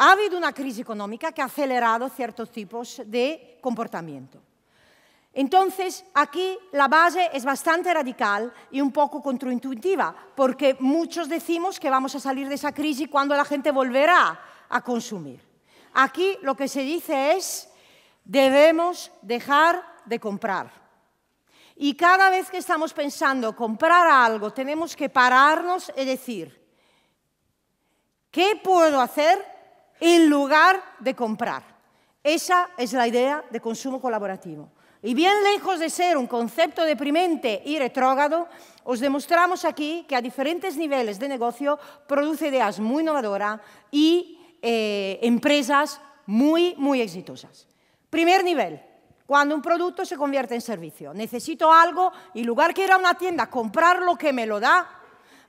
Ha habido una crisis económica que ha acelerado ciertos tipos de comportamiento. Entonces, aquí la base es bastante radical y un poco contraintuitiva, porque muchos decimos que vamos a salir de esa crisis cuando la gente volverá a consumir. Aquí lo que se dice es, debemos dejar de comprar. Y cada vez que estamos pensando comprar algo, tenemos que pararnos y decir, ¿qué puedo hacer en lugar de comprar? Esa es la idea de consumo colaborativo. Y bien lejos de ser un concepto deprimente y retrógrado, os demostramos aquí que a diferentes niveles de negocio produce ideas muy innovadoras y eh, empresas muy, muy exitosas. Primer nivel, cuando un producto se convierte en servicio. Necesito algo y lugar que ir a una tienda, comprar lo que me lo da,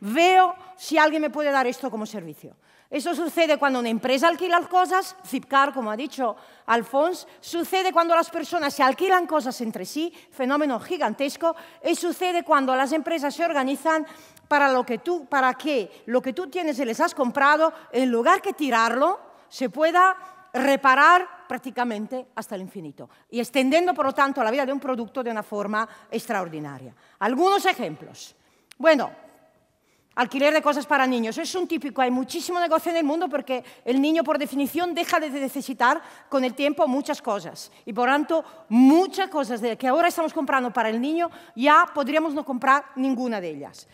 veo si alguien me puede dar esto como servicio. Eso sucede cuando una empresa alquila cosas, Zipcar, como ha dicho Alfons, sucede cuando las personas se alquilan cosas entre sí, fenómeno gigantesco, y sucede cuando las empresas se organizan para, lo que tú, para que lo que tú tienes y les has comprado, en lugar que tirarlo, se pueda reparar prácticamente hasta el infinito y extendiendo, por lo tanto, la vida de un producto de una forma extraordinaria. Algunos ejemplos. Bueno, alquiler de cosas para niños. Es un típico, hay muchísimo negocio en el mundo porque el niño por definición deja de necesitar con el tiempo muchas cosas. Y por tanto, muchas cosas de que ahora estamos comprando para el niño ya podríamos no comprar ninguna de ellas.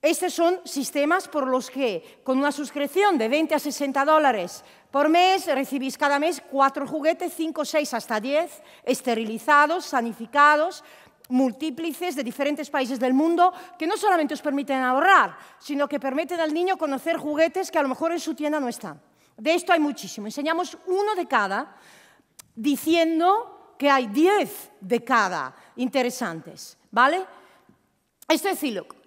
Estos son sistemas por los que con una suscripción de 20 a 60 dólares por mes recibís cada mes cuatro juguetes, cinco, seis hasta 10, esterilizados, sanificados, múltiples de diferentes países del mundo que no solamente os permiten ahorrar, sino que permiten al niño conocer juguetes que a lo mejor en su tienda no están. De esto hay muchísimo. Enseñamos uno de cada, diciendo que hay 10 de cada interesantes, ¿vale? Esto es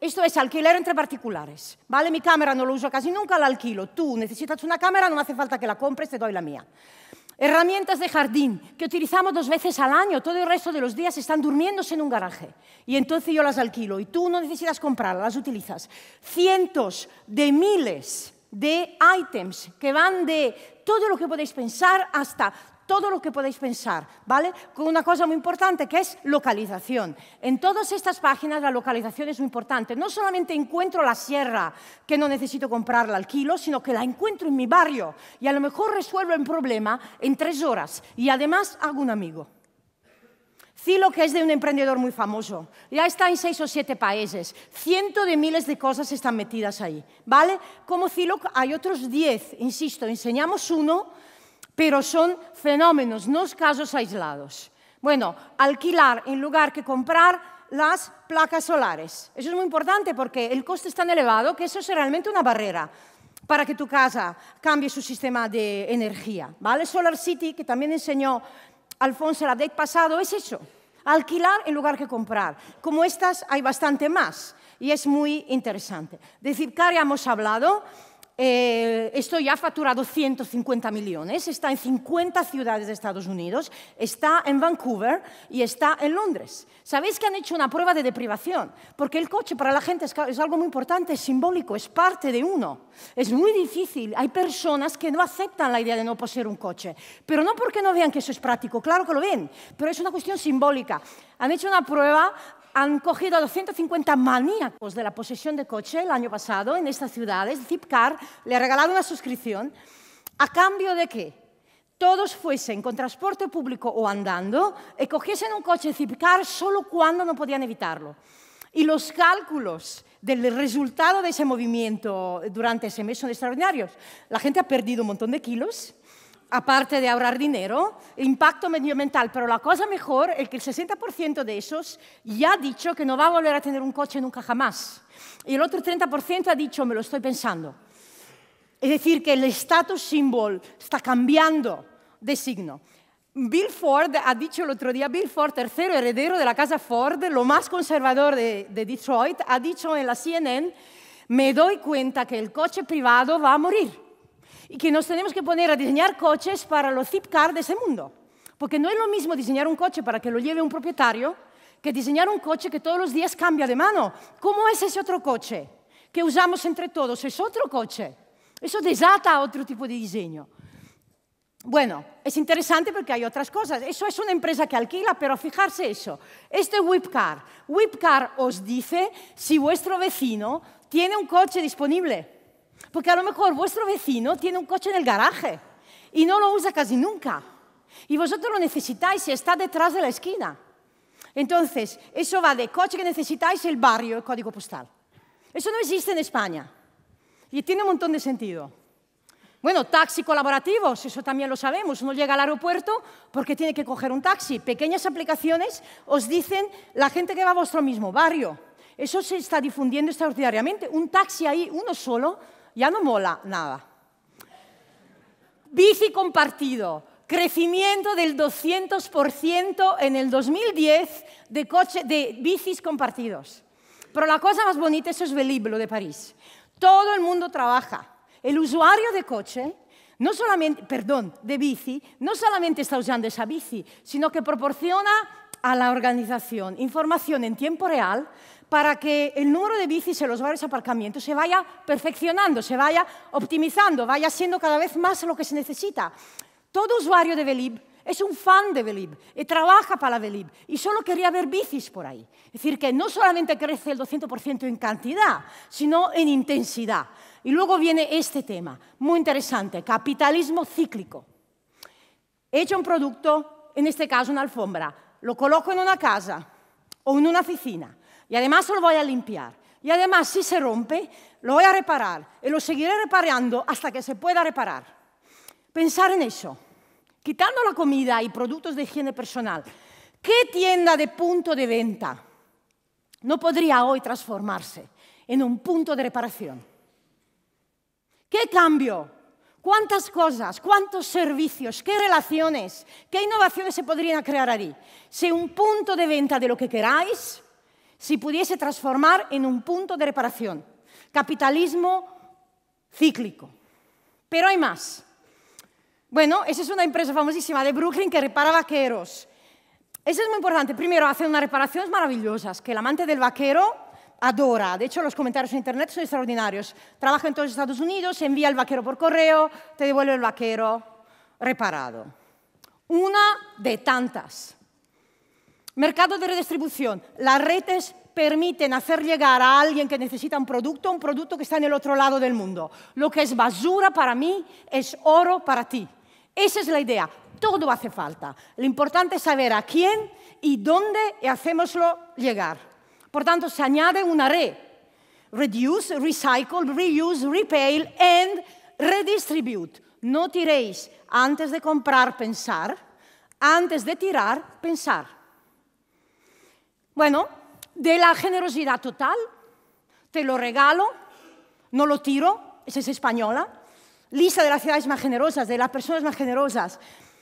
esto es alquiler entre particulares, ¿vale? Mi cámara no lo uso casi nunca, la alquilo. Tú necesitas una cámara, no hace falta que la compres, te doy la mía. Herramientas de jardín que utilizamos dos veces al año, todo el resto de los días están durmiéndose en un garaje y entonces yo las alquilo y tú no necesitas comprarlas, las utilizas. Cientos de miles de items que van de todo lo que podéis pensar hasta todo lo que podéis pensar, ¿vale? Con una cosa muy importante que es localización. En todas estas páginas la localización es muy importante. No solamente encuentro la sierra, que no necesito comprarla al kilo, sino que la encuentro en mi barrio y a lo mejor resuelvo el problema en tres horas y además hago un amigo. Cilo, que es de un emprendedor muy famoso, ya está en seis o siete países, cientos de miles de cosas están metidas ahí, ¿vale? Como Cilo hay otros diez, insisto, enseñamos uno pero son fenómenos, no casos aislados. Bueno, alquilar en lugar que comprar las placas solares. Eso es muy importante porque el coste es tan elevado que eso es realmente una barrera para que tu casa cambie su sistema de energía. ¿vale? Solar City, que también enseñó Alfonso el update pasado, es eso. Alquilar en lugar que comprar. Como estas hay bastante más y es muy interesante. De Zipcar ya hemos hablado. Eh, esto ya ha facturado 150 millones, está en 50 ciudades de Estados Unidos, está en Vancouver y está en Londres. Sabéis que han hecho una prueba de deprivación, porque el coche para la gente es algo muy importante, es simbólico, es parte de uno. Es muy difícil, hay personas que no aceptan la idea de no poseer un coche, pero no porque no vean que eso es práctico, claro que lo ven, pero es una cuestión simbólica. Han hecho una prueba han cogido a 250 maníacos de la posesión de coche el año pasado en estas ciudades, Zipcar, le ha regalado una suscripción, a cambio de que todos fuesen con transporte público o andando y cogiesen un coche Zipcar solo cuando no podían evitarlo. Y los cálculos del resultado de ese movimiento durante ese mes son extraordinarios. La gente ha perdido un montón de kilos, aparte de ahorrar dinero, impacto medioambiental, pero la cosa mejor es que el 60% de esos ya ha dicho que no va a volver a tener un coche nunca jamás. Y el otro 30% ha dicho, me lo estoy pensando. Es decir, que el status symbol está cambiando de signo. Bill Ford, ha dicho el otro día, Bill Ford, tercero heredero de la casa Ford, lo más conservador de Detroit, ha dicho en la CNN, me doy cuenta que el coche privado va a morir y que nos tenemos que poner a diseñar coches para los Zipcar de ese mundo. Porque no es lo mismo diseñar un coche para que lo lleve un propietario que diseñar un coche que todos los días cambia de mano. ¿Cómo es ese otro coche que usamos entre todos? Es otro coche. Eso desata otro tipo de diseño. Bueno, es interesante porque hay otras cosas. Eso es una empresa que alquila, pero fijarse eso. Este Whipcar. Whipcar os dice si vuestro vecino tiene un coche disponible. Porque a lo mejor vuestro vecino tiene un coche en el garaje y no lo usa casi nunca. Y vosotros lo necesitáis y está detrás de la esquina. Entonces, eso va de coche que necesitáis, el barrio, el código postal. Eso no existe en España. Y tiene un montón de sentido. Bueno, taxi colaborativos, eso también lo sabemos. Uno llega al aeropuerto porque tiene que coger un taxi. Pequeñas aplicaciones os dicen la gente que va a vuestro mismo barrio. Eso se está difundiendo extraordinariamente. Un taxi ahí, uno solo, ya no mola nada. Bici compartido, crecimiento del 200% en el 2010 de, coche, de bicis compartidos. Pero la cosa más bonita, es el de París. Todo el mundo trabaja. El usuario de coche no solamente, perdón, de bici, no solamente está usando esa bici, sino que proporciona a la organización información en tiempo real para que el número de bicis en los varios aparcamientos se vaya perfeccionando, se vaya optimizando, vaya siendo cada vez más lo que se necesita. Todo usuario de Velib es un fan de Velib y trabaja para Velib y solo quería ver bicis por ahí. Es decir, que no solamente crece el 200% en cantidad, sino en intensidad. Y luego viene este tema, muy interesante, capitalismo cíclico. He hecho un producto, en este caso una alfombra, lo coloco en una casa o en una oficina y además lo voy a limpiar. Y además si se rompe, lo voy a reparar y lo seguiré reparando hasta que se pueda reparar. Pensar en eso, quitando la comida y productos de higiene personal, ¿qué tienda de punto de venta no podría hoy transformarse en un punto de reparación? ¿Qué cambio ¿Cuántas cosas, cuántos servicios, qué relaciones, qué innovaciones se podrían crear allí? Si un punto de venta de lo que queráis, si pudiese transformar en un punto de reparación. Capitalismo cíclico. Pero hay más. Bueno, esa es una empresa famosísima de Brooklyn que repara vaqueros. Eso es muy importante. Primero, hacen unas reparaciones maravillosas, que el amante del vaquero adora. De hecho, los comentarios en Internet son extraordinarios. Trabaja en todos los Estados Unidos, envía el vaquero por correo, te devuelve el vaquero reparado. Una de tantas. Mercado de redistribución. Las redes permiten hacer llegar a alguien que necesita un producto un producto que está en el otro lado del mundo. Lo que es basura para mí es oro para ti. Esa es la idea. Todo hace falta. Lo importante es saber a quién y dónde y hacémoslo llegar. Por tanto, se añade una re. Reduce, recycle, reuse, repay and redistribute. No tiréis. Antes de comprar, pensar. Antes de tirar, pensar. Bueno, de la generosidad total, te lo regalo, no lo tiro, esa es española. Lista de las ciudades más generosas, de las personas más generosas.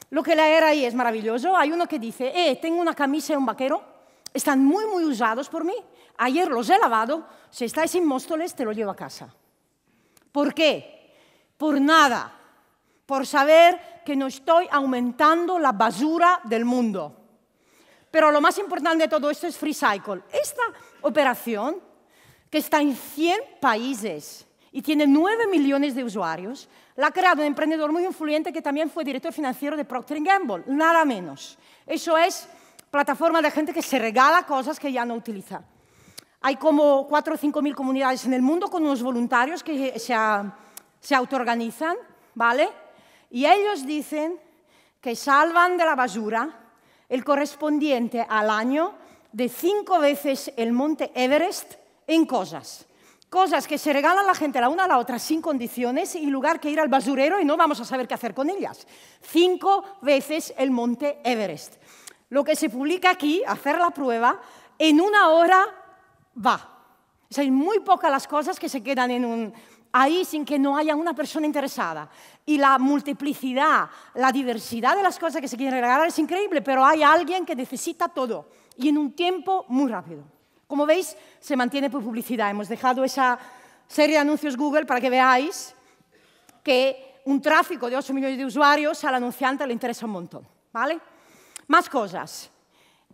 Lo que era ahí es maravilloso. Hay uno que dice, eh, tengo una camisa y un vaquero, están muy, muy usados por mí ayer los he lavado, si estáis en Móstoles te lo llevo a casa. ¿Por qué? Por nada, por saber que no estoy aumentando la basura del mundo. Pero lo más importante de todo esto es FreeCycle. Esta operación, que está en 100 países y tiene 9 millones de usuarios, la ha creado un emprendedor muy influyente que también fue director financiero de Procter Gamble, nada menos. Eso es plataforma de gente que se regala cosas que ya no utiliza. Hay como 4 o 5 mil comunidades en el mundo con unos voluntarios que se, se autoorganizan, ¿vale? Y ellos dicen que salvan de la basura el correspondiente al año de cinco veces el monte Everest en cosas. Cosas que se regalan la gente la una a la otra sin condiciones y lugar que ir al basurero y no vamos a saber qué hacer con ellas. Cinco veces el monte Everest. Lo que se publica aquí, hacer la prueba, en una hora va. hay muy pocas las cosas que se quedan ahí sin que no haya una persona interesada. Y la multiplicidad, la diversidad de las cosas que se quieren regalar es increíble, pero hay alguien que necesita todo y en un tiempo muy rápido. Como veis, se mantiene por publicidad. Hemos dejado esa serie de anuncios Google para que veáis que un tráfico de 8 millones de usuarios al anunciante le interesa un montón. ¿vale? Más cosas.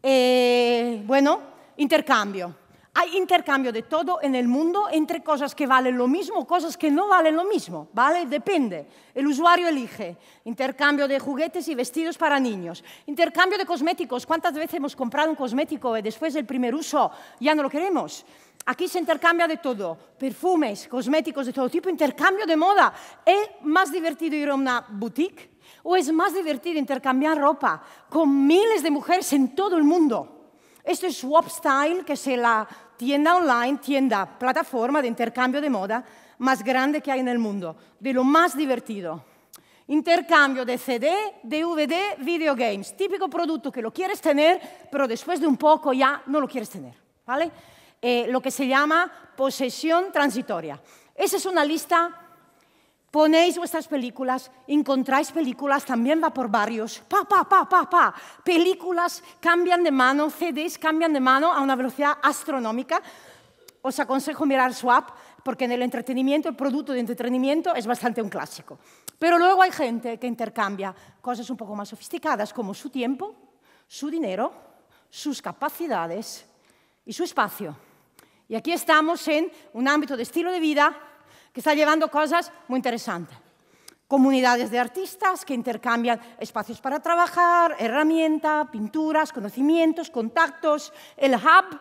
Eh, bueno, intercambio. Hay intercambio de todo en el mundo entre cosas que valen lo mismo, cosas que no valen lo mismo, ¿vale? Depende. El usuario elige. Intercambio de juguetes y vestidos para niños. Intercambio de cosméticos. ¿Cuántas veces hemos comprado un cosmético y después del primer uso ya no lo queremos? Aquí se intercambia de todo, perfumes, cosméticos de todo tipo, intercambio de moda. ¿Es más divertido ir a una boutique o es más divertido intercambiar ropa con miles de mujeres en todo el mundo? Esto es style que es la tienda online, tienda, plataforma de intercambio de moda más grande que hay en el mundo, de lo más divertido. Intercambio de CD, DVD, videogames, típico producto que lo quieres tener, pero después de un poco ya no lo quieres tener, ¿vale? Eh, lo que se llama posesión transitoria. Esa es una lista Ponéis vuestras películas, encontráis películas, también va por barrios. Pa, pa, pa, pa, pa. Películas cambian de mano, CDs cambian de mano a una velocidad astronómica. Os aconsejo mirar Swap, porque en el entretenimiento, el producto de entretenimiento es bastante un clásico. Pero luego hay gente que intercambia cosas un poco más sofisticadas, como su tiempo, su dinero, sus capacidades y su espacio. Y aquí estamos en un ámbito de estilo de vida está llevando cosas muy interesantes. Comunidades de artistas que intercambian espacios para trabajar, herramientas, pinturas, conocimientos, contactos, el hub,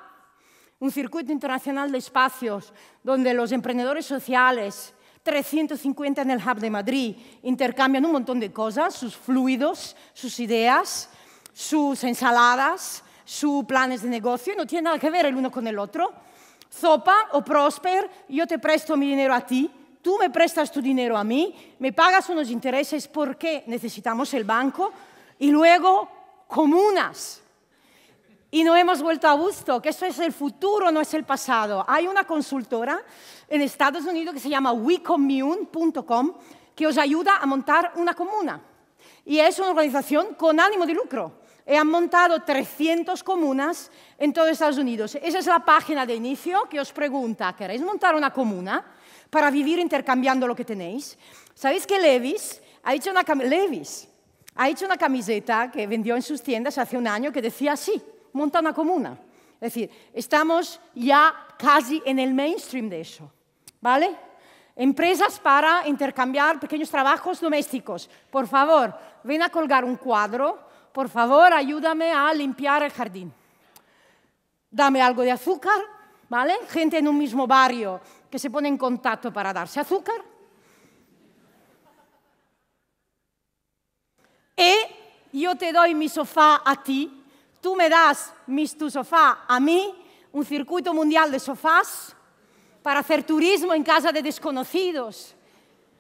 un circuito internacional de espacios donde los emprendedores sociales, 350 en el hub de Madrid, intercambian un montón de cosas, sus fluidos, sus ideas, sus ensaladas, sus planes de negocio, no tiene nada que ver el uno con el otro Zopa o Prosper, yo te presto mi dinero a ti, tú me prestas tu dinero a mí, me pagas unos intereses porque necesitamos el banco y luego comunas. Y no hemos vuelto a gusto, que eso es el futuro, no es el pasado. Hay una consultora en Estados Unidos que se llama wecommune.com que os ayuda a montar una comuna. Y es una organización con ánimo de lucro han montado 300 comunas en todo Estados Unidos. Esa es la página de inicio que os pregunta, ¿queréis montar una comuna para vivir intercambiando lo que tenéis? ¿Sabéis que Levis ha hecho una, Levis ha hecho una camiseta que vendió en sus tiendas hace un año que decía así, monta una comuna? Es decir, estamos ya casi en el mainstream de eso, ¿vale? Empresas para intercambiar pequeños trabajos domésticos. Por favor, ven a colgar un cuadro por favor, ayúdame a limpiar el jardín. Dame algo de azúcar, ¿vale? Gente en un mismo barrio que se pone en contacto para darse azúcar. Y e yo te doy mi sofá a ti, tú me das mis, tu sofá a mí, un circuito mundial de sofás para hacer turismo en casa de desconocidos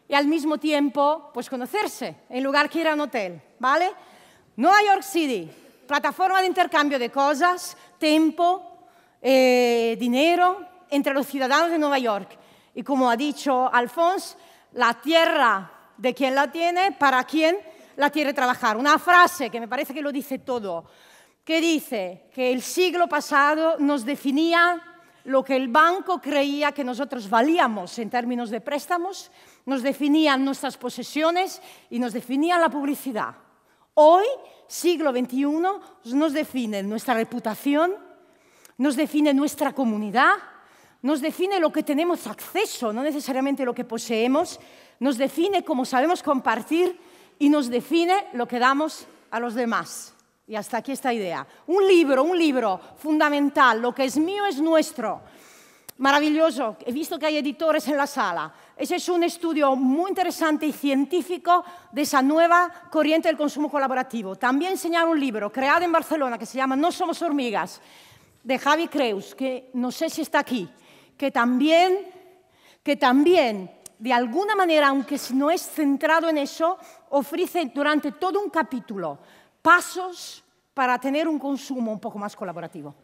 y al mismo tiempo, pues conocerse, en lugar que ir a un hotel, ¿vale? Nueva York City, plataforma de intercambio de cosas, tiempo, eh, dinero entre los ciudadanos de Nueva York. Y como ha dicho Alphonse, la tierra de quien la tiene, para quien la quiere trabajar. Una frase que me parece que lo dice todo, que dice que el siglo pasado nos definía lo que el banco creía que nosotros valíamos en términos de préstamos, nos definían nuestras posesiones y nos definía la publicidad. Hoy, siglo XXI, nos define nuestra reputación, nos define nuestra comunidad, nos define lo que tenemos acceso, no necesariamente lo que poseemos, nos define cómo sabemos compartir y nos define lo que damos a los demás. Y hasta aquí esta idea. Un libro, un libro fundamental, lo que es mío es nuestro Maravilloso, he visto que hay editores en la sala. Ese es un estudio muy interesante y científico de esa nueva corriente del consumo colaborativo. También enseñar un libro creado en Barcelona que se llama No somos hormigas, de Javi Creus, que no sé si está aquí, que también, que también de alguna manera, aunque no es centrado en eso, ofrece durante todo un capítulo pasos para tener un consumo un poco más colaborativo.